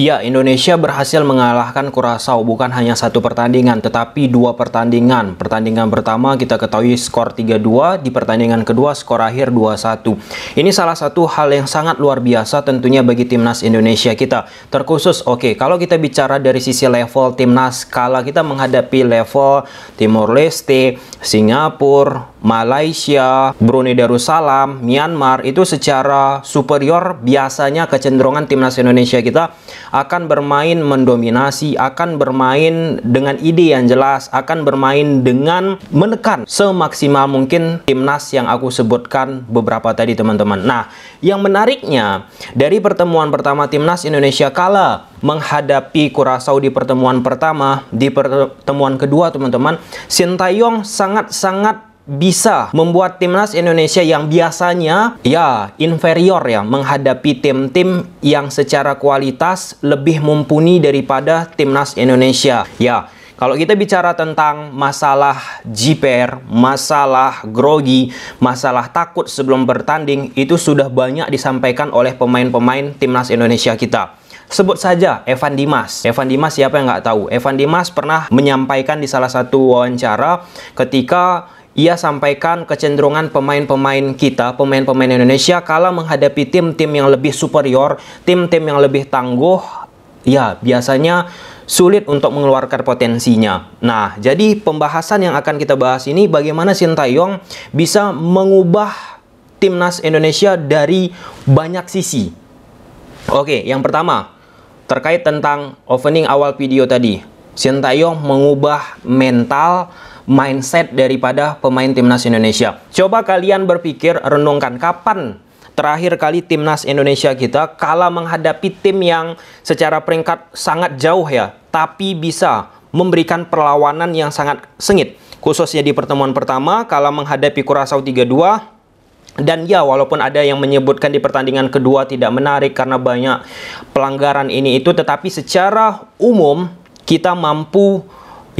Ya, Indonesia berhasil mengalahkan Kurasau bukan hanya satu pertandingan, tetapi dua pertandingan. Pertandingan pertama kita ketahui skor 3-2, di pertandingan kedua skor akhir 2-1. Ini salah satu hal yang sangat luar biasa tentunya bagi timnas Indonesia kita. Terkhusus, oke, okay, kalau kita bicara dari sisi level timnas, kala kita menghadapi level Timor Leste, Singapura, Malaysia, Brunei Darussalam, Myanmar, itu secara superior biasanya kecenderungan timnas Indonesia kita akan bermain mendominasi, akan bermain dengan ide yang jelas, akan bermain dengan menekan semaksimal mungkin timnas yang aku sebutkan beberapa tadi teman-teman. Nah, yang menariknya dari pertemuan pertama timnas Indonesia kalah menghadapi Kurasau di pertemuan pertama, di pertemuan kedua teman-teman, Sintayong sangat-sangat bisa membuat timnas Indonesia yang biasanya ya inferior ya menghadapi tim-tim yang secara kualitas lebih mumpuni daripada timnas Indonesia. Ya, kalau kita bicara tentang masalah jiper, masalah grogi, masalah takut sebelum bertanding, itu sudah banyak disampaikan oleh pemain-pemain timnas Indonesia kita. Sebut saja Evan Dimas. Evan Dimas siapa yang nggak tahu? Evan Dimas pernah menyampaikan di salah satu wawancara ketika ia sampaikan kecenderungan pemain-pemain kita, pemain-pemain Indonesia kala menghadapi tim-tim yang lebih superior, tim-tim yang lebih tangguh, ya biasanya sulit untuk mengeluarkan potensinya. Nah, jadi pembahasan yang akan kita bahas ini bagaimana Sintayong bisa mengubah timnas Indonesia dari banyak sisi. Oke, yang pertama terkait tentang opening awal video tadi. Sintayong mengubah mental mindset daripada pemain timnas Indonesia. Coba kalian berpikir, renungkan kapan terakhir kali timnas Indonesia kita kalah menghadapi tim yang secara peringkat sangat jauh ya, tapi bisa memberikan perlawanan yang sangat sengit. Khususnya di pertemuan pertama, kalah menghadapi Kurasau 3-2, dan ya, walaupun ada yang menyebutkan di pertandingan kedua tidak menarik karena banyak pelanggaran ini itu, tetapi secara umum kita mampu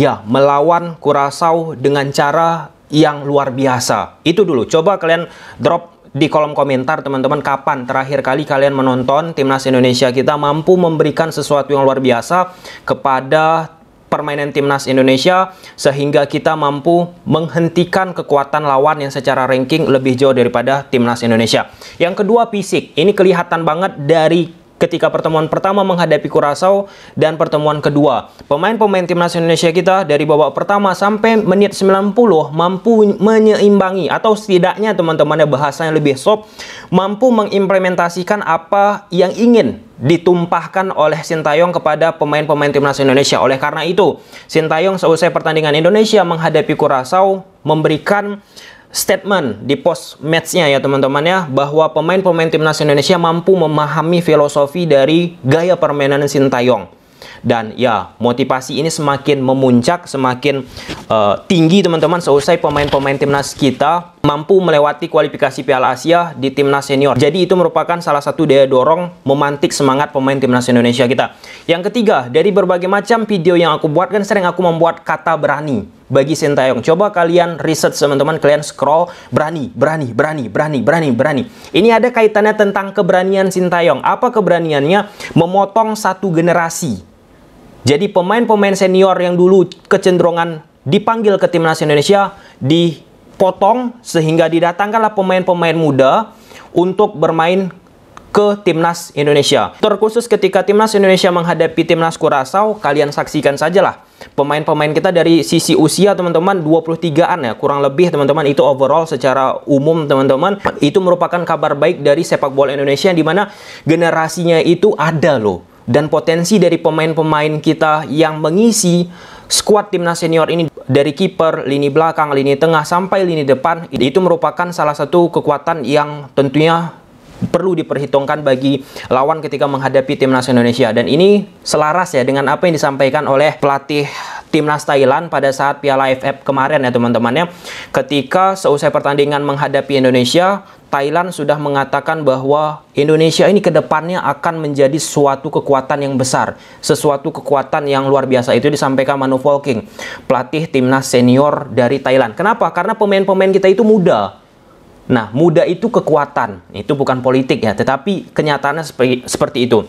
ya melawan Kurasau dengan cara yang luar biasa. Itu dulu. Coba kalian drop di kolom komentar teman-teman kapan terakhir kali kalian menonton timnas Indonesia kita mampu memberikan sesuatu yang luar biasa kepada permainan timnas Indonesia sehingga kita mampu menghentikan kekuatan lawan yang secara ranking lebih jauh daripada timnas Indonesia. Yang kedua fisik. Ini kelihatan banget dari ketika pertemuan pertama menghadapi Kurasau dan pertemuan kedua. Pemain-pemain timnas Indonesia kita dari babak pertama sampai menit 90 mampu menyeimbangi atau setidaknya teman temannya bahasa bahasanya lebih sop mampu mengimplementasikan apa yang ingin ditumpahkan oleh Sintayong kepada pemain-pemain timnas Indonesia. Oleh karena itu, Sintayong seusai pertandingan Indonesia menghadapi Kurasau memberikan statement di post matchnya ya teman-teman ya bahwa pemain-pemain timnas Indonesia mampu memahami filosofi dari gaya permainan Sintayong dan ya motivasi ini semakin memuncak semakin uh, tinggi teman-teman seusai pemain-pemain timnas kita mampu melewati kualifikasi Piala Asia di timnas senior. Jadi itu merupakan salah satu daya dorong memantik semangat pemain timnas Indonesia kita. Yang ketiga, dari berbagai macam video yang aku buat kan sering aku membuat kata berani bagi Sintayong. Coba kalian riset teman-teman, kalian scroll berani, berani, berani, berani, berani, berani. Ini ada kaitannya tentang keberanian Sintayong. Apa keberaniannya? Memotong satu generasi. Jadi pemain-pemain senior yang dulu kecenderungan dipanggil ke timnas Indonesia di potong sehingga didatangkanlah pemain-pemain muda untuk bermain ke timnas Indonesia. Terkhusus ketika timnas Indonesia menghadapi timnas Kurasau, kalian saksikan sajalah pemain-pemain kita dari sisi usia teman-teman 23-an ya, kurang lebih teman-teman itu overall secara umum teman-teman itu merupakan kabar baik dari sepak bola Indonesia di mana generasinya itu ada loh dan potensi dari pemain-pemain kita yang mengisi Skuad timnas senior ini dari kiper, lini belakang, lini tengah sampai lini depan itu merupakan salah satu kekuatan yang tentunya perlu diperhitungkan bagi lawan ketika menghadapi timnas Indonesia dan ini selaras ya dengan apa yang disampaikan oleh pelatih timnas Thailand pada saat Piala AFF kemarin ya teman teman ya. ketika seusai pertandingan menghadapi Indonesia Thailand sudah mengatakan bahwa Indonesia ini kedepannya akan menjadi suatu kekuatan yang besar, sesuatu kekuatan yang luar biasa. Itu disampaikan Manu Volking, pelatih timnas senior dari Thailand. Kenapa? Karena pemain-pemain kita itu muda. Nah, muda itu kekuatan, itu bukan politik ya, tetapi kenyataannya seperti itu.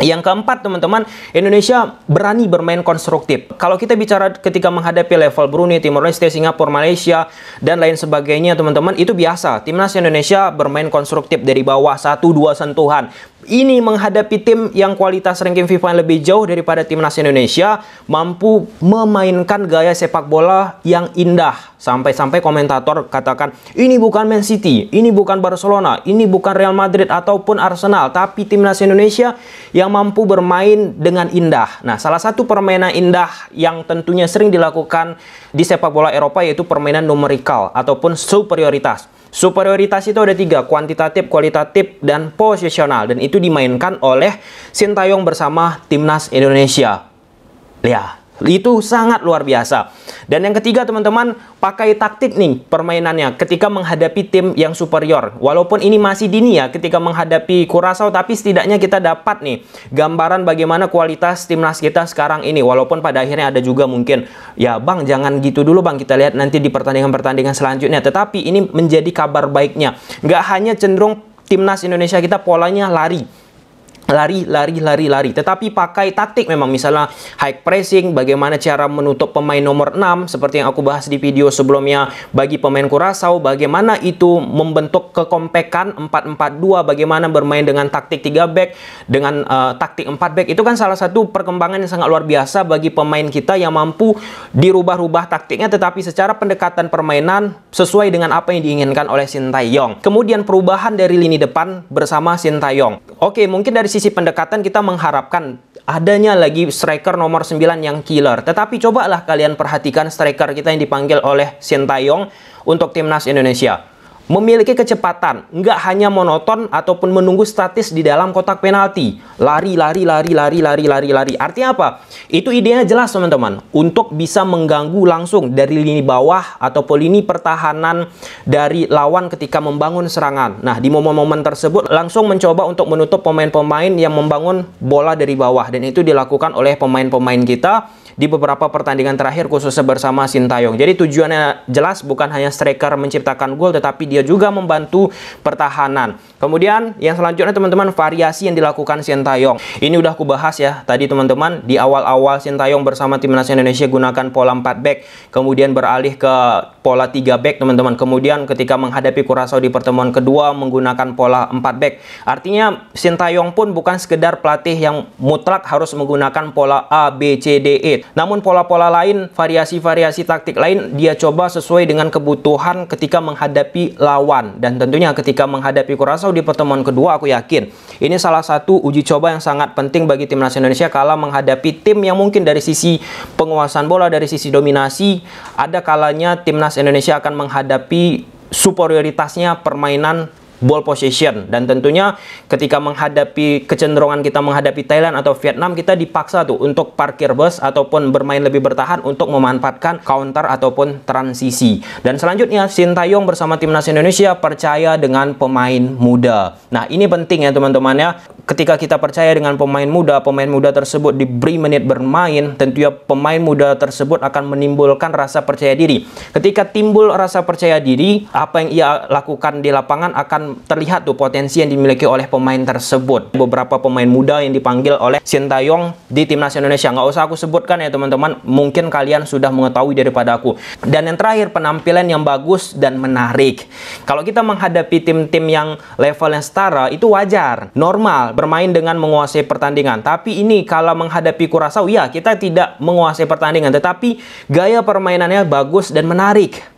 Yang keempat, teman-teman, Indonesia berani bermain konstruktif. Kalau kita bicara ketika menghadapi level Brunei, Timor Leste, Singapura, Malaysia, dan lain sebagainya, teman-teman, itu biasa. Timnas Indonesia bermain konstruktif dari bawah satu dua sentuhan. Ini menghadapi tim yang kualitas ranking FIFA yang lebih jauh daripada timnas Indonesia, mampu memainkan gaya sepak bola yang indah Sampai-sampai komentator katakan, ini bukan Man City, ini bukan Barcelona, ini bukan Real Madrid ataupun Arsenal, tapi timnas Indonesia yang mampu bermain dengan indah. Nah, salah satu permainan indah yang tentunya sering dilakukan di sepak bola Eropa yaitu permainan numerikal ataupun superioritas. Superioritas itu ada tiga, kuantitatif, kualitatif, dan posisional. Dan itu dimainkan oleh Sintayong bersama timnas Indonesia. Ya, itu sangat luar biasa. Dan yang ketiga teman-teman, pakai taktik nih permainannya ketika menghadapi tim yang superior. Walaupun ini masih dini ya ketika menghadapi kurasau tapi setidaknya kita dapat nih gambaran bagaimana kualitas timnas kita sekarang ini. Walaupun pada akhirnya ada juga mungkin, ya bang jangan gitu dulu bang, kita lihat nanti di pertandingan-pertandingan selanjutnya. Tetapi ini menjadi kabar baiknya. Nggak hanya cenderung timnas Indonesia kita polanya lari lari, lari, lari, lari. Tetapi pakai taktik memang misalnya high pressing, bagaimana cara menutup pemain nomor 6 seperti yang aku bahas di video sebelumnya bagi pemain Kurasau, bagaimana itu membentuk kekompakan 4-4-2, bagaimana bermain dengan taktik 3 back dengan uh, taktik 4 back. Itu kan salah satu perkembangan yang sangat luar biasa bagi pemain kita yang mampu dirubah-rubah taktiknya tetapi secara pendekatan permainan sesuai dengan apa yang diinginkan oleh Sintayong. Kemudian perubahan dari lini depan bersama Sintayong. Oke, mungkin dari sisi pendekatan kita mengharapkan adanya lagi striker nomor 9 yang killer. Tetapi cobalah kalian perhatikan striker kita yang dipanggil oleh Sintayong untuk timnas Indonesia. Memiliki kecepatan, nggak hanya monoton ataupun menunggu statis di dalam kotak penalti. Lari, lari, lari, lari, lari, lari, lari. Artinya apa? Itu idenya jelas teman-teman. Untuk bisa mengganggu langsung dari lini bawah ataupun lini pertahanan dari lawan ketika membangun serangan. Nah, di momen-momen tersebut langsung mencoba untuk menutup pemain-pemain yang membangun bola dari bawah. Dan itu dilakukan oleh pemain-pemain kita di beberapa pertandingan terakhir khususnya bersama Sintayong. Jadi tujuannya jelas bukan hanya striker menciptakan gol tetapi dia juga membantu pertahanan. Kemudian yang selanjutnya teman-teman variasi yang dilakukan Sintayong. Ini udah aku bahas ya tadi teman-teman di awal-awal Sintayong bersama timnas Indonesia gunakan pola 4 back kemudian beralih ke pola 3 back teman-teman. Kemudian ketika menghadapi Kurasau di pertemuan kedua menggunakan pola 4 back. Artinya Sintayong pun bukan sekedar pelatih yang mutlak harus menggunakan pola A B C D E namun pola-pola lain, variasi-variasi taktik lain dia coba sesuai dengan kebutuhan ketika menghadapi lawan dan tentunya ketika menghadapi Kurasau di pertemuan kedua aku yakin ini salah satu uji coba yang sangat penting bagi timnas Indonesia kala menghadapi tim yang mungkin dari sisi penguasaan bola dari sisi dominasi ada kalanya timnas Indonesia akan menghadapi superioritasnya permainan ball possession dan tentunya ketika menghadapi kecenderungan kita menghadapi Thailand atau Vietnam kita dipaksa tuh untuk parkir bus ataupun bermain lebih bertahan untuk memanfaatkan counter ataupun transisi dan selanjutnya Sintayong bersama timnas Indonesia percaya dengan pemain muda nah ini penting ya teman-teman ya ketika kita percaya dengan pemain muda pemain muda tersebut diberi menit bermain tentunya pemain muda tersebut akan menimbulkan rasa percaya diri ketika timbul rasa percaya diri apa yang ia lakukan di lapangan akan terlihat tuh potensi yang dimiliki oleh pemain tersebut. Beberapa pemain muda yang dipanggil oleh Shin Taeyong di timnas Indonesia. Nggak usah aku sebutkan ya teman-teman, mungkin kalian sudah mengetahui daripada aku. Dan yang terakhir, penampilan yang bagus dan menarik. Kalau kita menghadapi tim-tim yang levelnya setara, itu wajar, normal, bermain dengan menguasai pertandingan. Tapi ini kalau menghadapi Kurasau, ya kita tidak menguasai pertandingan, tetapi gaya permainannya bagus dan menarik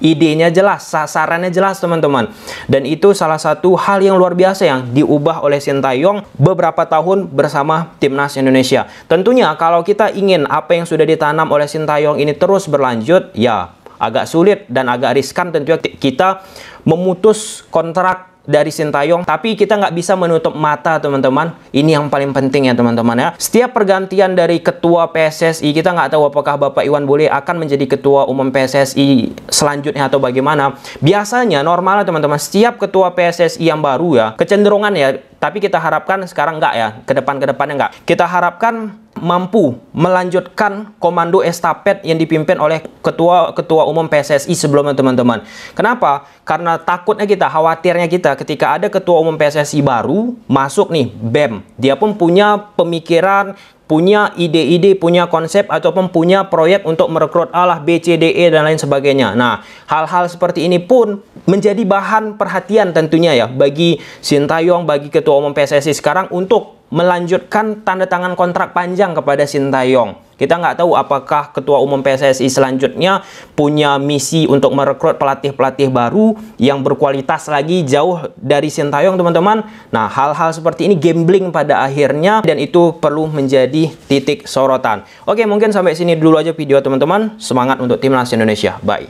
idenya jelas, sasarannya jelas teman-teman. Dan itu salah satu hal yang luar biasa yang diubah oleh Sintayong beberapa tahun bersama timnas Indonesia. Tentunya kalau kita ingin apa yang sudah ditanam oleh Sintayong ini terus berlanjut, ya agak sulit dan agak riskan tentunya kita memutus kontrak dari Sintayong tapi kita nggak bisa menutup mata teman-teman ini yang paling penting ya teman-teman ya setiap pergantian dari ketua PSSI kita nggak tahu apakah Bapak Iwan Bule akan menjadi ketua umum PSSI selanjutnya atau bagaimana biasanya normal teman-teman setiap ketua PSSI yang baru ya kecenderungan ya tapi kita harapkan sekarang nggak ya ke depan ke depannya nggak kita harapkan mampu melanjutkan komando estafet yang dipimpin oleh ketua ketua umum PSSI sebelumnya teman-teman. Kenapa? Karena takutnya kita, khawatirnya kita ketika ada ketua umum PSSI baru masuk nih BEM, dia pun punya pemikiran punya ide-ide, punya konsep ataupun punya proyek untuk merekrut Allah BCDE dan lain sebagainya. Nah, hal-hal seperti ini pun menjadi bahan perhatian tentunya ya bagi Sintayong, bagi ketua umum PSSI sekarang untuk melanjutkan tanda tangan kontrak panjang kepada Sintayong. Kita nggak tahu apakah Ketua Umum PSSI selanjutnya punya misi untuk merekrut pelatih-pelatih baru yang berkualitas lagi jauh dari Sintayong, teman-teman. Nah, hal-hal seperti ini gambling pada akhirnya dan itu perlu menjadi titik sorotan. Oke, mungkin sampai sini dulu aja video teman-teman. Semangat untuk Timnas Indonesia. Bye.